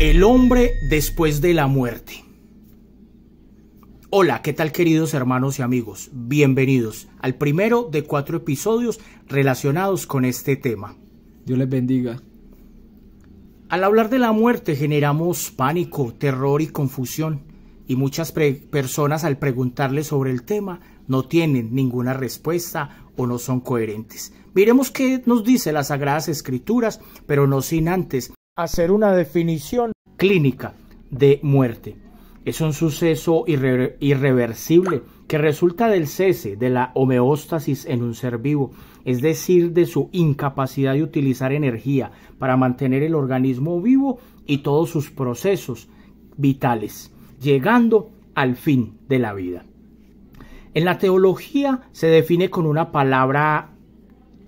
El hombre después de la muerte. Hola, ¿qué tal queridos hermanos y amigos? Bienvenidos al primero de cuatro episodios relacionados con este tema. Dios les bendiga. Al hablar de la muerte generamos pánico, terror y confusión, y muchas personas al preguntarle sobre el tema no tienen ninguna respuesta o no son coherentes. Miremos qué nos dice las Sagradas Escrituras, pero no sin antes hacer una definición clínica de muerte. Es un suceso irreversible que resulta del cese de la homeostasis en un ser vivo, es decir, de su incapacidad de utilizar energía para mantener el organismo vivo y todos sus procesos vitales, llegando al fin de la vida. En la teología se define con una palabra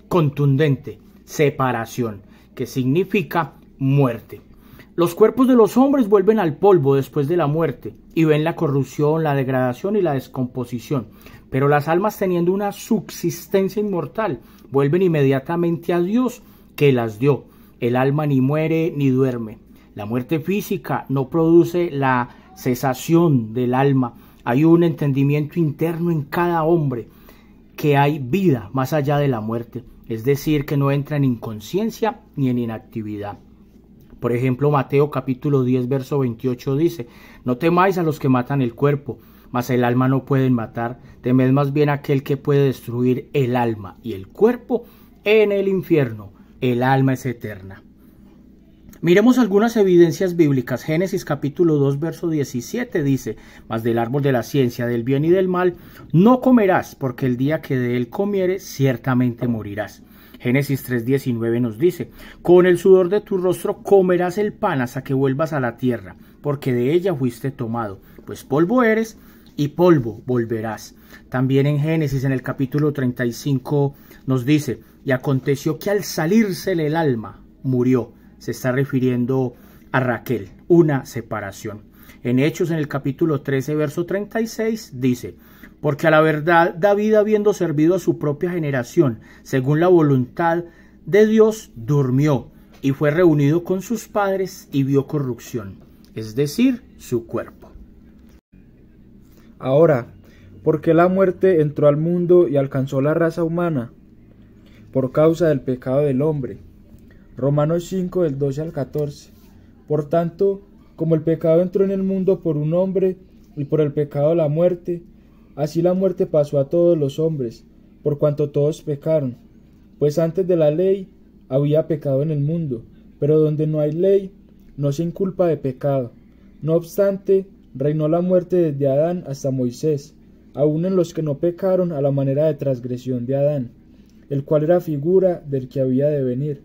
contundente, separación, que significa muerte. Los cuerpos de los hombres vuelven al polvo después de la muerte y ven la corrupción, la degradación y la descomposición. Pero las almas teniendo una subsistencia inmortal vuelven inmediatamente a Dios que las dio. El alma ni muere ni duerme. La muerte física no produce la cesación del alma. Hay un entendimiento interno en cada hombre que hay vida más allá de la muerte, es decir, que no entra en inconsciencia ni en inactividad. Por ejemplo, Mateo capítulo 10, verso 28 dice, No temáis a los que matan el cuerpo, mas el alma no pueden matar, temed más bien aquel que puede destruir el alma y el cuerpo en el infierno. El alma es eterna. Miremos algunas evidencias bíblicas. Génesis capítulo 2, verso 17 dice, Mas del árbol de la ciencia, del bien y del mal, no comerás, porque el día que de él comieres, ciertamente morirás. Génesis 3:19 nos dice, con el sudor de tu rostro comerás el pan hasta que vuelvas a la tierra, porque de ella fuiste tomado, pues polvo eres y polvo volverás. También en Génesis en el capítulo 35 nos dice, y aconteció que al salírsele el alma murió. Se está refiriendo a Raquel, una separación. En Hechos, en el capítulo 13, verso 36, dice, porque a la verdad David, habiendo servido a su propia generación, según la voluntad de Dios, durmió y fue reunido con sus padres y vio corrupción, es decir, su cuerpo. Ahora, porque la muerte entró al mundo y alcanzó la raza humana? Por causa del pecado del hombre. Romanos 5 del 12 al 14. Por tanto, como el pecado entró en el mundo por un hombre y por el pecado la muerte, así la muerte pasó a todos los hombres, por cuanto todos pecaron. Pues antes de la ley había pecado en el mundo, pero donde no hay ley, no se inculpa de pecado. No obstante, reinó la muerte desde Adán hasta Moisés, aun en los que no pecaron a la manera de transgresión de Adán, el cual era figura del que había de venir.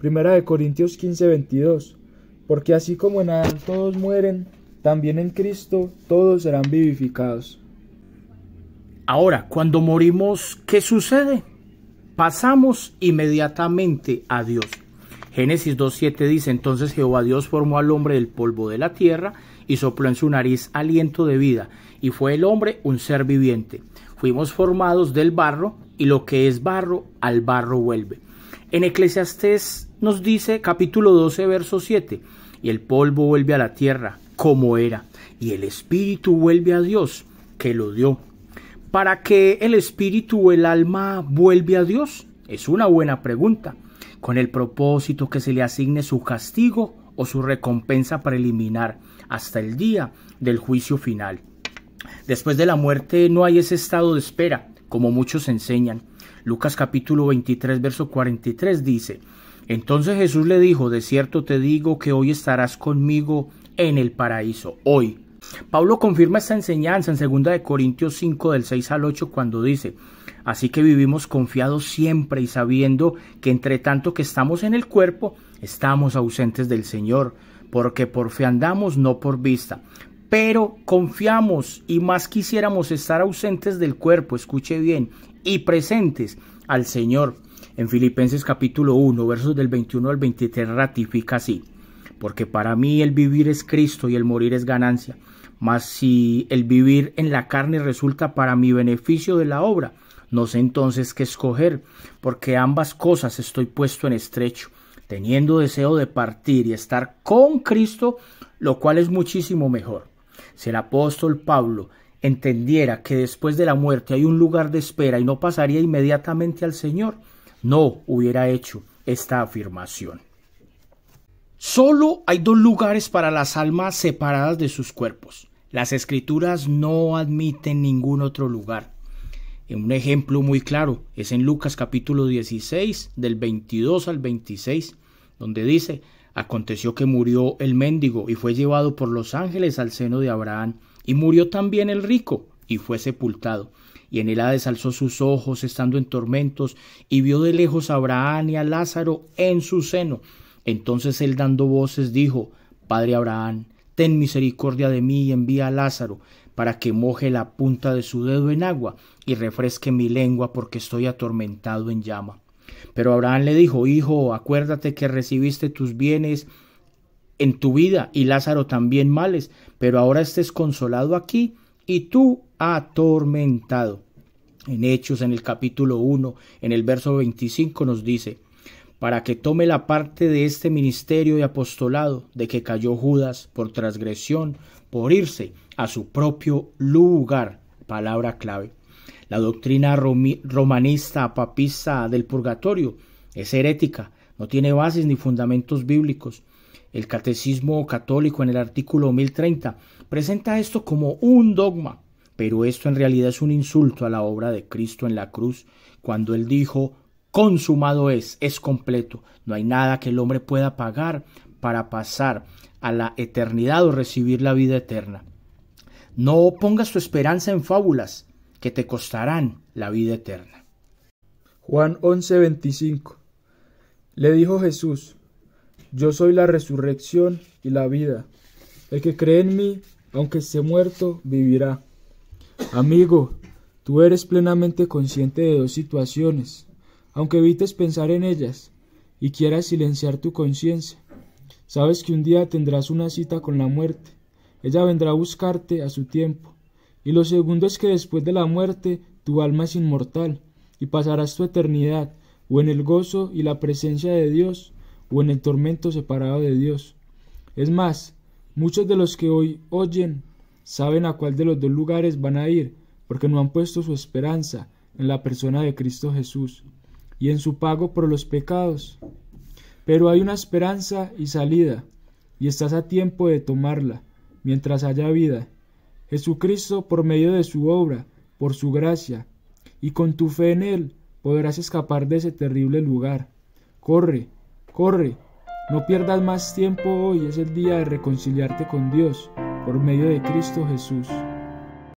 Primera de Corintios 15:22 porque así como en Adán todos mueren, también en Cristo todos serán vivificados. Ahora, cuando morimos, ¿qué sucede? Pasamos inmediatamente a Dios. Génesis 2.7 dice, entonces Jehová Dios formó al hombre del polvo de la tierra y sopló en su nariz aliento de vida, y fue el hombre un ser viviente. Fuimos formados del barro, y lo que es barro, al barro vuelve. En Eclesiastés nos dice capítulo 12, verso 7, y el polvo vuelve a la tierra como era, y el espíritu vuelve a Dios que lo dio. ¿Para qué el espíritu o el alma vuelve a Dios? Es una buena pregunta, con el propósito que se le asigne su castigo o su recompensa preliminar hasta el día del juicio final. Después de la muerte no hay ese estado de espera, como muchos enseñan. Lucas capítulo 23, verso 43 dice, entonces Jesús le dijo, de cierto te digo que hoy estarás conmigo en el paraíso, hoy. Pablo confirma esta enseñanza en 2 Corintios 5 del 6 al 8 cuando dice, así que vivimos confiados siempre y sabiendo que entre tanto que estamos en el cuerpo, estamos ausentes del Señor, porque por fe andamos, no por vista. Pero confiamos y más quisiéramos estar ausentes del cuerpo, escuche bien, y presentes al Señor en Filipenses capítulo 1, versos del 21 al 23 ratifica así, porque para mí el vivir es Cristo y el morir es ganancia, mas si el vivir en la carne resulta para mi beneficio de la obra, no sé entonces qué escoger, porque ambas cosas estoy puesto en estrecho, teniendo deseo de partir y estar con Cristo, lo cual es muchísimo mejor. Si el apóstol Pablo entendiera que después de la muerte hay un lugar de espera y no pasaría inmediatamente al Señor, no hubiera hecho esta afirmación. Solo hay dos lugares para las almas separadas de sus cuerpos. Las escrituras no admiten ningún otro lugar. Un ejemplo muy claro es en Lucas capítulo 16, del 22 al 26, donde dice, aconteció que murió el mendigo y fue llevado por los ángeles al seno de Abraham, y murió también el rico y fue sepultado. Y en el Hades alzó sus ojos, estando en tormentos, y vio de lejos a Abraham y a Lázaro en su seno. Entonces él dando voces dijo, Padre Abraham, ten misericordia de mí y envía a Lázaro, para que moje la punta de su dedo en agua y refresque mi lengua, porque estoy atormentado en llama. Pero Abraham le dijo, Hijo, acuérdate que recibiste tus bienes en tu vida y Lázaro también males, pero ahora estés consolado aquí y tú atormentado. En Hechos, en el capítulo 1, en el verso 25 nos dice, para que tome la parte de este ministerio y apostolado de que cayó Judas por transgresión, por irse a su propio lugar. Palabra clave. La doctrina romanista, papista del purgatorio es herética, no tiene bases ni fundamentos bíblicos. El Catecismo Católico en el artículo 1030 presenta esto como un dogma, pero esto en realidad es un insulto a la obra de Cristo en la cruz, cuando él dijo, consumado es, es completo, no hay nada que el hombre pueda pagar para pasar a la eternidad o recibir la vida eterna. No pongas tu esperanza en fábulas que te costarán la vida eterna. Juan 11:25 Le dijo Jesús, yo soy la resurrección y la vida. El que cree en mí, aunque esté muerto, vivirá. Amigo, tú eres plenamente consciente de dos situaciones, aunque evites pensar en ellas y quieras silenciar tu conciencia. Sabes que un día tendrás una cita con la muerte. Ella vendrá a buscarte a su tiempo. Y lo segundo es que después de la muerte tu alma es inmortal y pasarás tu eternidad o en el gozo y la presencia de Dios o en el tormento separado de Dios. Es más, muchos de los que hoy oyen saben a cuál de los dos lugares van a ir, porque no han puesto su esperanza en la persona de Cristo Jesús y en su pago por los pecados. Pero hay una esperanza y salida, y estás a tiempo de tomarla, mientras haya vida. Jesucristo, por medio de su obra, por su gracia, y con tu fe en Él, podrás escapar de ese terrible lugar. Corre, Corre, no pierdas más tiempo hoy, es el día de reconciliarte con Dios por medio de Cristo Jesús.